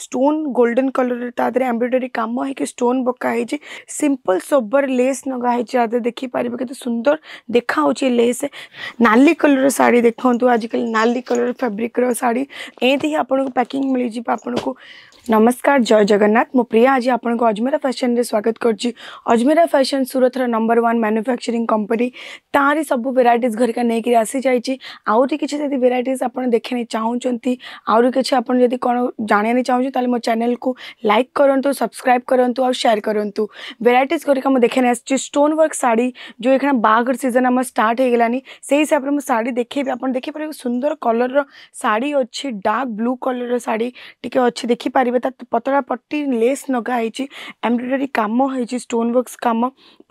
stone golden colour तादरे embroidery काम है कि स्टोन बकाई सिंपल सबर लेस नगाई देखिपर कितने सुंदर देखा लेस नाली कलर शाढ़ी देखो आजिकल नाली कलर फैब्रिक्र शाढ़ी एमती ही आपको पैकिंग मिल जाए आपको नमस्कार जय जगन्नाथ मो प्रिया आज आपको अजमेरा फैशन रे स्वागत करजमेरा fashion Surat number one manufacturing company तारी सब भेरइट घरिका नहीं आसी जाए आहरी किसी जब भेरइट आप देखने चाहूँगी आहरी किसी आप जब कौन जाना चाहिए मो चेल को लाइक करूँ सब्सक्राइब करूँ और शेयर करूँ भेरइट घरिका मुझे देखे आसी स्टोन वर्क शाढ़ी जो ये बाहर सीजन आम स्टार्ट हो गलानी से हिसाब से मुझे शाढ़ी देखेबी आप देखिपर सुंदर कलर शाढ़ी अच्छी डार्क ब्लू कलर शाढ़ी टी अच्छे देखिपर ଏବେ ତା ପତଳା ପଟି ଲେସ୍ ନଗା ହେଇଛି ଏମ୍ବ୍ରଏଡ଼ାରୀ କାମ ହେଇଛି ଷ୍ଟୋନ୍ ୱାର୍କସ କାମ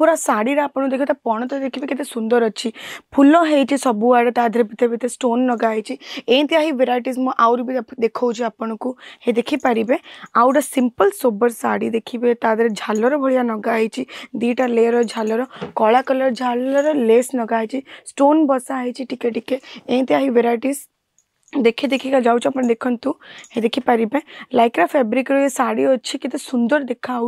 ପୁରା ଶାଢ଼ୀରେ ଆପଣ ଦେଖିବେ ତା ପଣତ ଦେଖିବେ କେତେ ସୁନ୍ଦର ଅଛି ଫୁଲ ହେଇଛି ସବୁଆଡ଼େ ତା ଦେହରେ ଭିତରେ ଭିତରେ ଷ୍ଟୋନ୍ ନଗା ହେଇଛି ଏମିତିଆ ହିଁ ଭେରାଇଟିଜ୍ ମୁଁ ଆହୁରି ବି ଦେଖାଉଛି ଆପଣଙ୍କୁ ହେ ଦେଖିପାରିବେ ଆଉ ଗୋଟେ ସିମ୍ପଲ୍ ସୋବର ଶାଢ଼ୀ ଦେଖିବେ ତା ଦେହରେ ଝାଲର ଭଳିଆ ନଗା ହେଇଛି ଦୁଇଟା ଲେୟର ଝାଲର କଳା କଲର ଝାଲର ଲେସ୍ ନଗା ହେଇଛି ଷ୍ଟୋନ୍ ବସା ହେଇଛି ଟିକେ ଟିକେ ଏମିତିଆ ହିଁ ଭେରାଇଟିଜ୍ देखे देखिका जाऊँ देखते देखिपर लाइक फैब्रिक ये शाढ़ी अच्छी कितने सुंदर देखा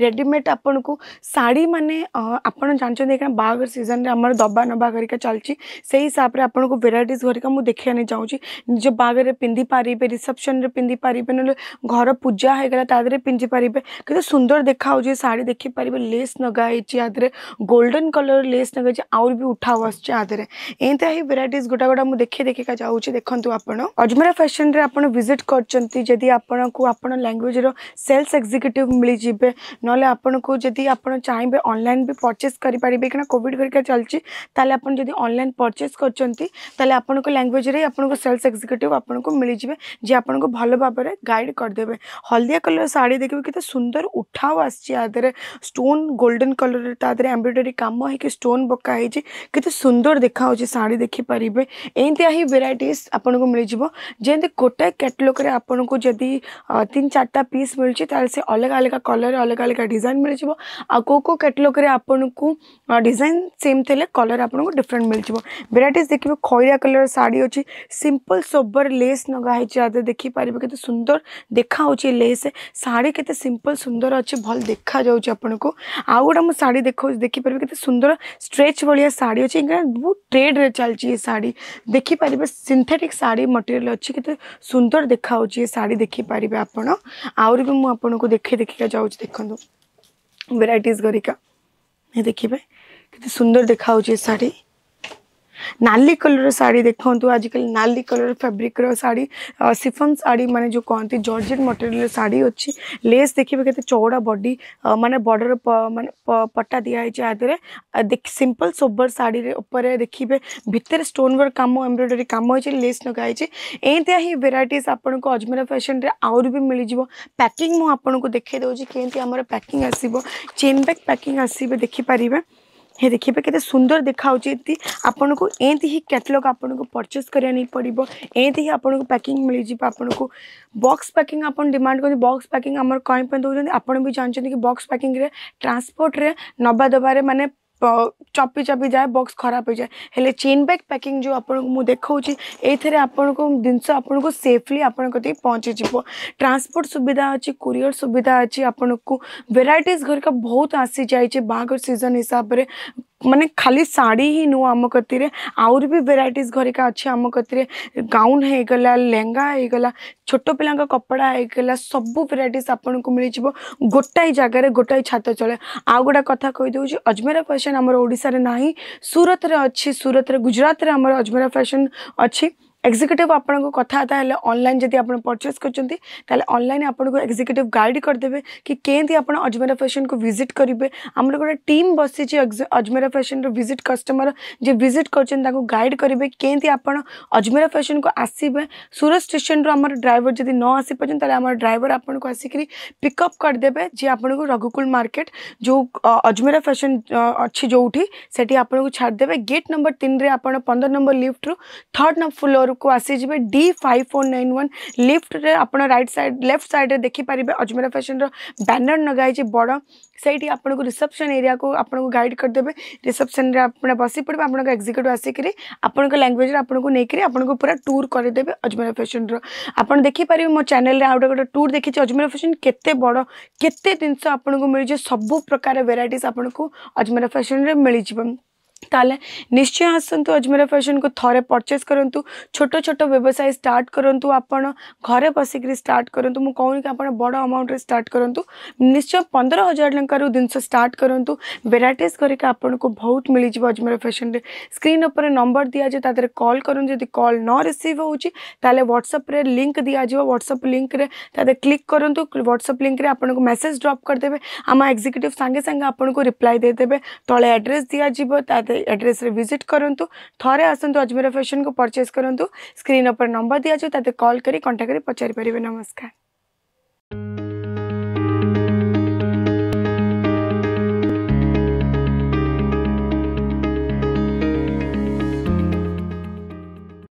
रेडीमेड आपन को शाढ़ी मानने आपत जानते बाहर सीजन में आम दबा नवा घर चलती से हिसाब से आपको भेरइट घर का मुझे देखा नहीं चाहूँ निज बागर में पिंधि पारे रिसेपन पिंधि पारे ना घर पूजा होगा तादी पिंधि पारे कितने सुंदर देखा शाढ़ी देखिपर लेस नगाही आधे गोल्डन कलर लेस नगाई आउर भी उठाऊ आसे एमती भेर गोटा गुटा मुझे देखे देखिका जाऊँ देखते आपमेरा फैशन रे आप भिजिट करांगुएज रेल्स एक्जिक्यूटिव मिल जाए ना आपन को जब आप चाहिए अनलाइन भी परचे करेंगे क्या कॉविड घरिका चलती तेल आपड़ी अनलाइन परचे करते आपको लांगुएज सेल्स एक्जिक्यूटिव आपको जाए जे आप भल भाव में गाइड करदे हलदिया कलर शाढ़ी देखिए कितने सुंदर उठाओ आदर स्टोन गोल्डेन कलर तेरे एम्ब्रोडरी कम हो सोन बकाई कितने सुंदर देखा शाढ़ी देखिपर एमती ही भेर आपको को मिल जाए जमी गोटाए कैटलग रे आपन को जदि तीन चार्टा पीस मिली से अलग अलग कलर अलग अलग डिजाइन मिल जाव आ कौ कैटलग रे आपन डिजाइन सेम थे कलर आपको डिफरेन्ट मिल जाव भेर देखिए खईरा कलर शाढ़ी अच्छी सिंपल सोबर लेस नगाई आदि देखिपारे के सुंदर देखा लेस शाढ़ी केिंपल सुंदर अच्छे भल देखा आपन को आउ गोटे मुझे शाढ़ी देखा देखिपारे के सुंदर स्ट्रेच भाया शाढ़ी अच्छे बहुत ट्रेड्रे चलती ये शाढ़ी देखिपारे सिंथेटिक शाढ़ी ଶାଢ଼ୀ ମଟେରିଆଲ୍ ଅଛି କେତେ ସୁନ୍ଦର ଦେଖାହେଉଛି ଏ ଶାଢ଼ୀ ଦେଖିପାରିବେ ଆପଣ ଆହୁରି ବି ମୁଁ ଆପଣଙ୍କୁ ଦେଖେଇ ଦେଖିକା ଯାଉଛି ଦେଖନ୍ତୁ ଭେରାଇଟିଜ୍ କରିକା ଦେଖିବେ କେତେ ସୁନ୍ଦର ଦେଖାହେଉଛି ଏ ଶାଢ଼ୀ नाली कलर शाढ़ी आज आजिकल नाली colour fabric sari chiffon sari मानते जो कहते जर्जेट मटेरियल शाढ़ी अच्छी लेस देखिए कैसे चौड़ा बडी मानने बर्डर मान पट्टा दिखाई आदि सिंपल सोबर शाढ़ी उपर देखिए भितर स्टोन वर्क कम एम्ब्रोडरी कम हो लेस लगे एमती ही भेरइट आपको अजमेर अजमेरा फैशन आउर भी मिल जाव पैकिंग मुझे आपको देखे दूसरी पैकिंग आसो चेन बैग पैकिंग आसवे देखिपर ये देखिए के सुंदर देखा आपन को एंती ही कैटलग आपन को परचेस करा पड़ो ही आपन को पैकिंग मिल जाए आपन को बॉक्स पैकिंग आप डिमांड करते बॉक्स पैकिंग आम कहीं दौरान आपड़ भी जानते कि बॉक्स पैकिंग ट्रांसपोर्ट रे नवा दबार मैंने चपि चपि जाए बक्स खराब हो जाए हेले चेन बैग पैकिंग जो आपको देखा ये आप जिनस आपको सेफली आप पहुँची ट्रांसपोर्ट सुविधा अच्छी कुरियर सुविधा अच्छी आपन को भेरटट घर का बहुत आसी जाए बाहर सीजन हिसाब से माने खाली शाढ़ी ही नुह आम कती आउरी भी भेरइट घरिका अच्छे आम कती गाउन हो लेंगा होगा छोट पा कपड़ा होगा सब भेरइट आपन को मिल जाव गोटाए जगार गोटाए छात चले आ गोटे कथा कहीदे अजमेरा फैशन आम ओडार ना सूरत अच्छी सूरत गुजरात में आम अजमेरा फैशन अच्छी एक्जिक्यूटिव आपण कथबार्ता है अनलाइन जब आप परचेज कर अनलाइन आपको एक्जिक्यूटिव गाइड करदे कि कमी आप अजमेरा फैशन को भिजिट करेंगे आमर गोटे टीम बस अजमेरा फैशन रिजिट कस्टमर जे भिजिट कर गाइड करेंगे कमी आप अजमेरा फैशन को आसवे सूरत रू आम ड्राइवर जब न आसी तेल आम ड्राइवर आपको आसिक पिकअप करदे जी आप रघुकुल मार्केट जो अजमेरा फैशन अच्छी भी से आपको छाड़देवे गेट नंबर तीन आप पंद्रह नंबर लिफ्ट रु थर्ड फ्लोर लुक को आसीजे D five four nine one lift आप रईट सैड लेफ्ट सैड्रे देखिपर अजमेरा फैशन रानर नगे बड़ सही आपको रिसेप्शन एरिया को आपको गाइड करदे रिसेप्शन आप बस पड़े आप एक्जिक्यूट आसिक लांगुएज आपको नहीं करा टूर करदे अजमेरा फैशन रहा देखिपर मो चेल आ गए टूर देखी अजमेरा फैशन के बड़ के जिनस आपको मिल जाए सब प्रकार भेर आपको अजमेरा फैशन में मिल जाए ताले निश्चय आसतु अजमेर फैशन को थे परचेज करूँ छोट छोट व्यवसाय स्टार्ट करूँ आप घर बसिक स्टार्ट करूँ मुझे कहूँ कि आप बड़ अमाउंट्रे स्टार्ट करूँ निश्चय पंद्रह हजार टकरु जिन स्टार्ट करूँ भेराइट करके आपको बहुत मिल जाए अजमेर फैशन में स्क्रीन उपर नंबर दि जाए कल कर कल न रिसीव होती ह्वाट्सअप्रे लिंक दिजाव व्हाट्सअप लिंक में क्लिक करूँ ह्वाट्सअप लिंक में आपको मेसेज ड्रप करदे आम एक्जिक्यूटिव सागे सांगे आपको रिप्लाई देदे तले एड्रेस दिजाव ସେ ଆଡ୍ରେସ୍ରେ ଭିଜିଟ୍ କରନ୍ତୁ ଥରେ ଆସନ୍ତୁ ଅଜମେର ଫ୍ୟାସନ୍କୁ ପରଚେସ୍ କରନ୍ତୁ ସ୍କ୍ରିନ୍ ଉପରେ ନମ୍ବର ଦିଆଯିବ ତାତେ କଲ୍ କରି କଣ୍ଟାକ୍ଟ କରି ପଚାରିପାରିବେ ନମସ୍କାର